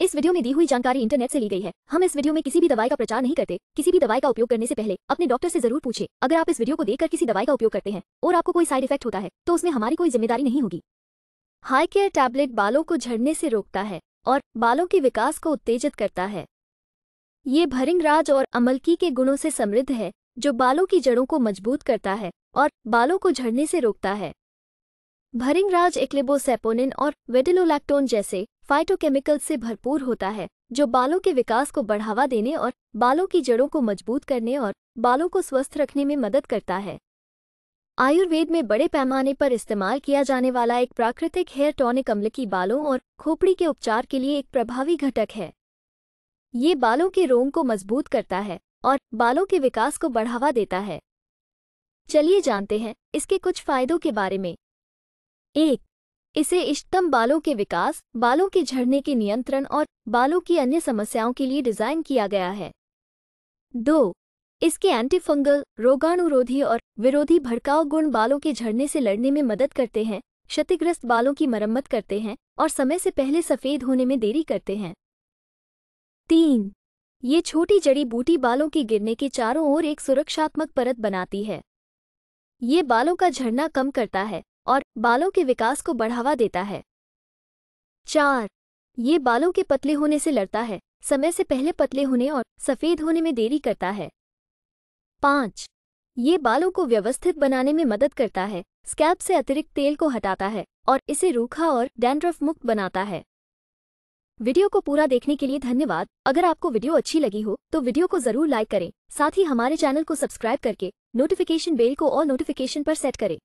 इस वीडियो में दी हुई जानकारी इंटरनेट से ली गई है हम इस वीडियो में किसी भी दवाई का प्रचार नहीं करते किसी भी दवाई का उपयोग करने से पहले अपने डॉक्टर से जरूर पूछे अगर आप इस वीडियो को देखकर किसी दवाई का उपयोग करते हैं और आपको कोई साइड इफेक्ट होता है तो उसमें हमारी कोई जिम्मेदारी नहीं होगी हाई केयर टैबलेट बालों को झड़ने से रोकता है और बालों के विकास को उत्तेजित करता है ये भरिंगराज और अमलकी के गुणों से समृद्ध है जो बालों की जड़ों को मजबूत करता है और बालों को झड़ने से रोकता है भरिंगराज एक्लेबोसेपोनिन और वेडिलोलैक्टोन जैसे फाइटोकेमिकल से भरपूर होता है जो बालों के विकास को बढ़ावा देने और बालों की जड़ों को मजबूत करने और बालों को स्वस्थ रखने में मदद करता है आयुर्वेद में बड़े पैमाने पर इस्तेमाल किया जाने वाला एक प्राकृतिक हेयर टॉनिक अम्ल की बालों और खोपड़ी के उपचार के लिए एक प्रभावी घटक है ये बालों के रोंग को मजबूत करता है और बालों के विकास को बढ़ावा देता है चलिए जानते हैं इसके कुछ फायदों के बारे में एक इसे इष्टतम बालों के विकास बालों के झड़ने के नियंत्रण और बालों की अन्य समस्याओं के लिए डिज़ाइन किया गया है दो इसके एंटीफंगल रोगाणुरोधी और विरोधी भड़काव गुण बालों के झड़ने से लड़ने में मदद करते हैं क्षतिग्रस्त बालों की मरम्मत करते हैं और समय से पहले सफ़ेद होने में देरी करते हैं तीन ये छोटी जड़ी बूटी बालों के गिरने के चारों ओर एक सुरक्षात्मक परत बनाती है ये बालों का झड़ना कम करता है और बालों के विकास को बढ़ावा देता है चार ये बालों के पतले होने से लड़ता है समय से पहले पतले होने और सफ़ेद होने में देरी करता है पाँच ये बालों को व्यवस्थित बनाने में मदद करता है स्कैप से अतिरिक्त तेल को हटाता है और इसे रूखा और डैंड्रफ मुक्त बनाता है वीडियो को पूरा देखने के लिए धन्यवाद अगर आपको वीडियो अच्छी लगी हो तो वीडियो को जरूर लाइक करें साथ ही हमारे चैनल को सब्सक्राइब करके नोटिफिकेशन बेल को और नोटिफिकेशन पर सेट करें